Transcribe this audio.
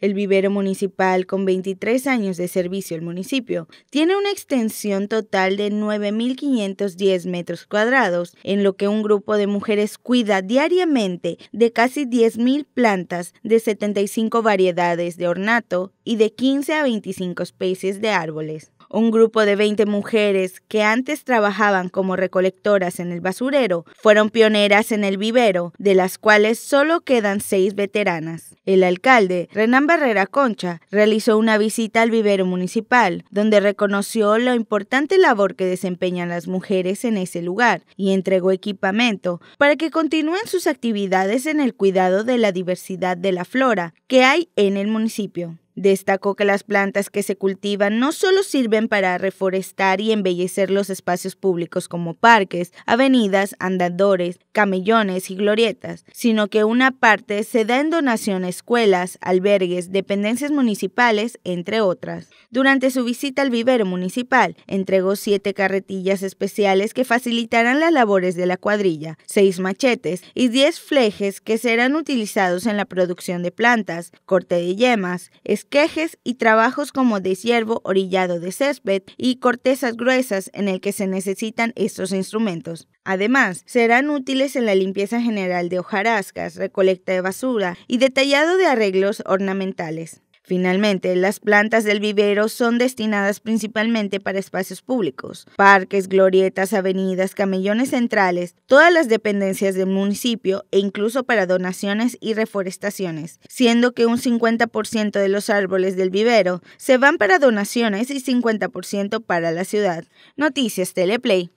el vivero municipal con 23 años de servicio al municipio. Tiene una extensión total de 9.510 metros cuadrados, en lo que un grupo de mujeres cuida diariamente de casi 10.000 plantas de 75 variedades de ornato y de 15 a 25 especies de árboles. Un grupo de 20 mujeres que antes trabajaban como recolectoras en el basurero fueron pioneras en el vivero, de las cuales solo quedan seis veteranas. El alcalde, Renan Barrera Concha, realizó una visita al vivero municipal, donde reconoció la importante labor que desempeñan las mujeres en ese lugar y entregó equipamiento para que continúen sus actividades en el cuidado de la diversidad de la flora que hay en el municipio. Destacó que las plantas que se cultivan no solo sirven para reforestar y embellecer los espacios públicos como parques, avenidas, andadores, camellones y glorietas, sino que una parte se da en donación a escuelas, albergues, dependencias municipales, entre otras. Durante su visita al vivero municipal, entregó siete carretillas especiales que facilitarán las labores de la cuadrilla, seis machetes y diez flejes que serán utilizados en la producción de plantas, corte de yemas, quejes y trabajos como de ciervo orillado de césped y cortezas gruesas en el que se necesitan estos instrumentos. Además, serán útiles en la limpieza general de hojarascas, recolecta de basura y detallado de arreglos ornamentales. Finalmente, las plantas del vivero son destinadas principalmente para espacios públicos, parques, glorietas, avenidas, camellones centrales, todas las dependencias del municipio e incluso para donaciones y reforestaciones, siendo que un 50% de los árboles del vivero se van para donaciones y 50% para la ciudad. Noticias Teleplay.